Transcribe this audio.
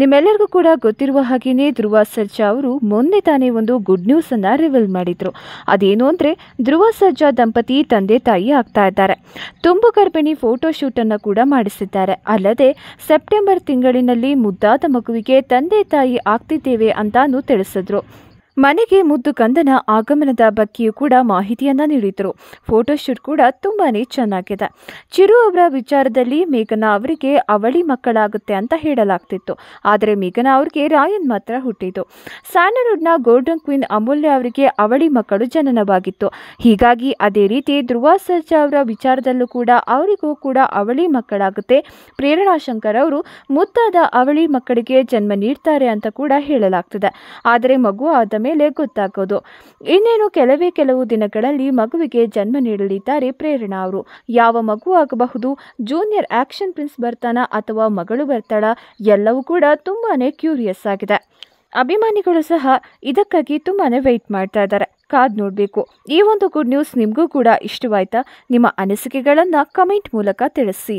ನಿಮ್ಮೆಲ್ಲರಿಗೂ ಕೂಡ ಗೊತ್ತಿರುವ ಹಾಗೆಯೇ ಧ್ರುವ ಸರ್ಜಾ ಅವರು ಮೊನ್ನೆ ತಾನೇ ಒಂದು ಗುಡ್ ನ್ಯೂಸ್ ಅನ್ನ ರಿವೀಲ್ ಮಾಡಿದ್ರು ಅದೇನು ಅಂದ್ರೆ ಧ್ರುವ ಸರ್ಜಾ ದಂಪತಿ ತಂದೆ ತಾಯಿ ಆಗ್ತಾ ಇದ್ದಾರೆ ತುಂಬು ಗರ್ಭಿಣಿ ಫೋಟೋ ಶೂಟ್ ಅನ್ನ ಕೂಡ ಮಾಡಿಸಿದ್ದಾರೆ ಅಲ್ಲದೆ ಸೆಪ್ಟೆಂಬರ್ ತಿಂಗಳಿನಲ್ಲಿ ಮುದ್ದಾದ ಮಗುವಿಗೆ ತಂದೆ ತಾಯಿ ಆಗ್ತಿದ್ದೇವೆ ಅಂತಾನು ತಿಳಿಸಿದ್ರು ಮನೆಗೆ ಮುದ್ದು ಕಂದನ ಆಗಮನದ ಬಗ್ಗೆಯೂ ಕೂಡ ಮಾಹಿತಿಯನ್ನ ನೀಡಿದರು ಫೋಟೋಶೂಟ್ ಕೂಡ ತುಂಬಾನೇ ಚೆನ್ನಾಗಿದೆ ಚಿರು ಅವರ ವಿಚಾರದಲ್ಲಿ ಮೇಘನಾ ಅವರಿಗೆ ಅವಳಿ ಮಕ್ಕಳಾಗುತ್ತೆ ಅಂತ ಹೇಳಲಾಗ್ತಿತ್ತು ಆದರೆ ಮೇಘನಾ ಅವರಿಗೆ ರಾಯನ್ ಮಾತ್ರ ಹುಟ್ಟಿತು ಸ್ಯಾಂಡಲ್ವುಡ್ನ ಗೋಲ್ಡನ್ ಕ್ವೀನ್ ಅಮೂಲ್ಯ ಅವರಿಗೆ ಅವಳಿ ಮಕ್ಕಳು ಜನನವಾಗಿತ್ತು ಹೀಗಾಗಿ ಅದೇ ರೀತಿ ಧ್ರುವ ಸರ್ಜಾ ಅವರ ವಿಚಾರದಲ್ಲೂ ಕೂಡ ಅವರಿಗೂ ಕೂಡ ಅವಳಿ ಮಕ್ಕಳಾಗುತ್ತೆ ಪ್ರೇರಣಾಶಂಕರ್ ಅವರು ಮುದ್ದಾದ ಅವಳಿ ಮಕ್ಕಳಿಗೆ ಜನ್ಮ ನೀಡ್ತಾರೆ ಅಂತ ಕೂಡ ಹೇಳಲಾಗ್ತದೆ ಆದರೆ ಮಗು ಆದ ಮೇಲೆ ಗೊತ್ತಾಗೋದು ಇನ್ನೇನು ಕೆಲವೇ ಕೆಲವು ದಿನಗಳಲ್ಲಿ ಮಗುವಿಗೆ ಜನ್ಮ ನೀಡಲಿದ್ದಾರೆ ಪ್ರೇರಣಾ ಅವರು ಯಾವ ಮಗು ಆಗಬಹುದು ಜೂನಿಯರ್ ಆಕ್ಷನ್ ಪ್ರಿನ್ಸ್ ಬರ್ತಾನ ಅಥವಾ ಮಗಳು ಬರ್ತಾಳ ಎಲ್ಲವೂ ಕೂಡ ತುಂಬಾನೇ ಕ್ಯೂರಿಯಸ್ ಆಗಿದೆ ಅಭಿಮಾನಿಗಳು ಸಹ ಇದಕ್ಕಾಗಿ ತುಂಬಾನೇ ವೆಯ್ಟ್ ಮಾಡ್ತಾ ಇದ್ದಾರೆ ಕಾದ್ ನೋಡಬೇಕು ಈ ಒಂದು ಗುಡ್ ನ್ಯೂಸ್ ನಿಮಗೂ ಕೂಡ ಇಷ್ಟವಾಯ್ತಾ ನಿಮ್ಮ ಅನಿಸಿಕೆಗಳನ್ನು ಕಮೆಂಟ್ ಮೂಲಕ ತಿಳಿಸಿ